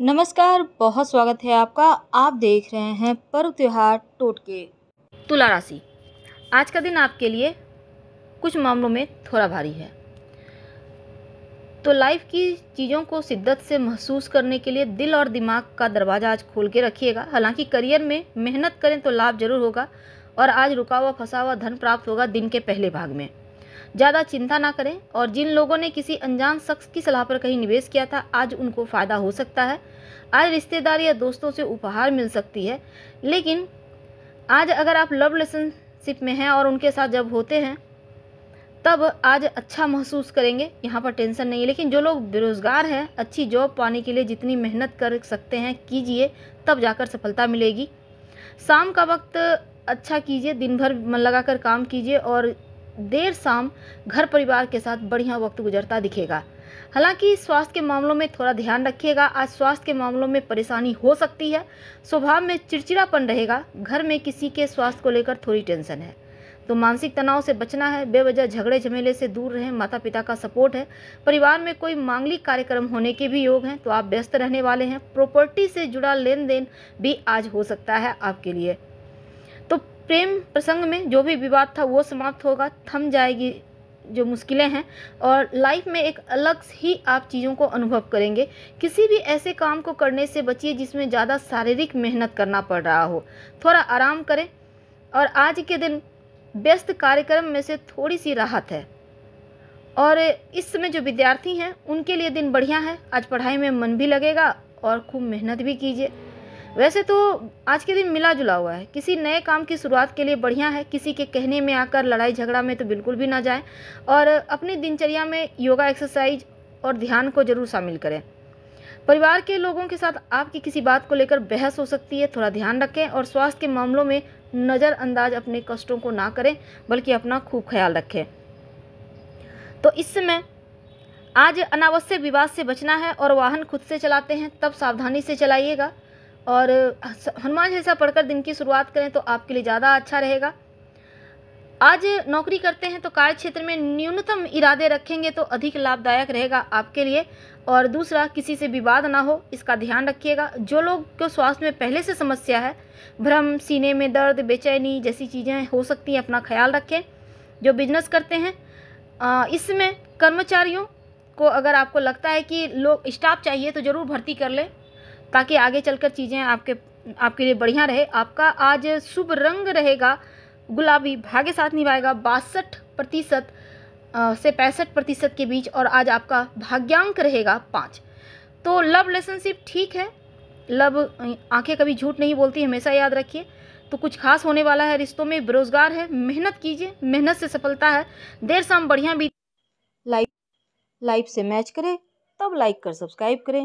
नमस्कार बहुत स्वागत है आपका आप देख रहे हैं पर्व त्यौहार टोटके तुला राशि आज का दिन आपके लिए कुछ मामलों में थोड़ा भारी है तो लाइफ की चीज़ों को शिद्दत से महसूस करने के लिए दिल और दिमाग का दरवाज़ा आज खोल के रखिएगा हालांकि करियर में मेहनत करें तो लाभ जरूर होगा और आज रुका हुआ फंसा हुआ धन प्राप्त होगा दिन के पहले भाग में ज़्यादा चिंता ना करें और जिन लोगों ने किसी अनजान शख्स की सलाह पर कहीं निवेश किया था आज उनको फ़ायदा हो सकता है आज रिश्तेदार या दोस्तों से उपहार मिल सकती है लेकिन आज अगर आप लव रिलेशनशिप में हैं और उनके साथ जब होते हैं तब आज अच्छा महसूस करेंगे यहाँ पर टेंशन नहीं है लेकिन जो लोग बेरोज़गार हैं अच्छी जॉब पाने के लिए जितनी मेहनत कर सकते हैं कीजिए तब जाकर सफलता मिलेगी शाम का वक्त अच्छा कीजिए दिन भर मन लगा कर काम कीजिए और देर शाम घर परिवार के साथ बढ़िया वक्त गुजरता दिखेगा हालांकि स्वास्थ्य के मामलों में थोड़ा ध्यान रखिएगा आज स्वास्थ्य के मामलों में परेशानी हो सकती है स्वभाव में चिड़चिड़ापन रहेगा घर में किसी के स्वास्थ्य को लेकर थोड़ी टेंशन है तो मानसिक तनाव से बचना है बेवजह झगड़े झमेले से दूर रहें माता पिता का सपोर्ट है परिवार में कोई मांगलिक कार्यक्रम होने के भी योग हैं तो आप व्यस्त रहने वाले हैं प्रॉपर्टी से जुड़ा लेन देन भी आज हो सकता है आपके लिए प्रेम प्रसंग में जो भी विवाद था वो समाप्त होगा थम जाएगी जो मुश्किलें हैं और लाइफ में एक अलग ही आप चीज़ों को अनुभव करेंगे किसी भी ऐसे काम को करने से बचिए जिसमें ज़्यादा शारीरिक मेहनत करना पड़ रहा हो थोड़ा आराम करें और आज के दिन व्यस्त कार्यक्रम में से थोड़ी सी राहत है और इस समय जो विद्यार्थी हैं उनके लिए दिन बढ़िया है आज पढ़ाई में मन भी लगेगा और खूब मेहनत भी कीजिए वैसे तो आज के दिन मिला जुला हुआ है किसी नए काम की शुरुआत के लिए बढ़िया है किसी के कहने में आकर लड़ाई झगड़ा में तो बिल्कुल भी ना जाए और अपनी दिनचर्या में योगा एक्सरसाइज और ध्यान को जरूर शामिल करें परिवार के लोगों के साथ आपकी किसी बात को लेकर बहस हो सकती है थोड़ा ध्यान रखें और स्वास्थ्य के मामलों में नज़रअंदाज अपने कष्टों को ना करें बल्कि अपना खूब ख्याल रखें तो इस समय आज अनावश्यक विवाद से बचना है और वाहन खुद से चलाते हैं तब सावधानी से चलाइएगा और हनुमान चालीसा पढ़कर दिन की शुरुआत करें तो आपके लिए ज़्यादा अच्छा रहेगा आज नौकरी करते हैं तो कार्य क्षेत्र में न्यूनतम इरादे रखेंगे तो अधिक लाभदायक रहेगा आपके लिए और दूसरा किसी से विवाद ना हो इसका ध्यान रखिएगा जो लोग को स्वास्थ्य में पहले से समस्या है भ्रम सीने में दर्द बेचैनी जैसी चीज़ें हो सकती हैं अपना ख्याल रखें जो बिजनेस करते हैं इसमें कर्मचारियों को अगर आपको लगता है कि लोग स्टाफ चाहिए तो ज़रूर भर्ती कर लें ताकि आगे चलकर चीज़ें आपके आपके लिए बढ़िया रहे आपका आज शुभ रंग रहेगा गुलाबी भाग्य साथ निभाएगा बासठ प्रतिशत से पैंसठ प्रतिशत के बीच और आज आपका भाग्यांक रहेगा पाँच तो लव रिलेशनशिप ठीक है लव आंखें कभी झूठ नहीं बोलती हमेशा याद रखिए तो कुछ खास होने वाला है रिश्तों में बेरोजगार है मेहनत कीजिए मेहनत से सफलता है देर शाम बढ़िया भी लाइफ लाइफ से मैच करें तब लाइक कर सब्सक्राइब करें